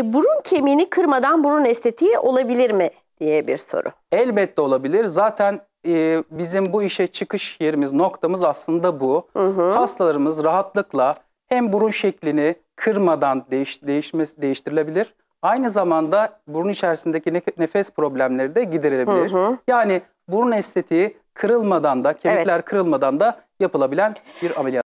E, burun kemiğini kırmadan burun estetiği olabilir mi diye bir soru. Elbette olabilir. Zaten e, bizim bu işe çıkış yerimiz, noktamız aslında bu. Hı hı. Hastalarımız rahatlıkla hem burun şeklini kırmadan değiş, değişmesi, değiştirilebilir. Aynı zamanda burun içerisindeki nefes problemleri de giderilebilir. Hı hı. Yani burun estetiği kırılmadan da, kemikler evet. kırılmadan da yapılabilen bir ameliyat.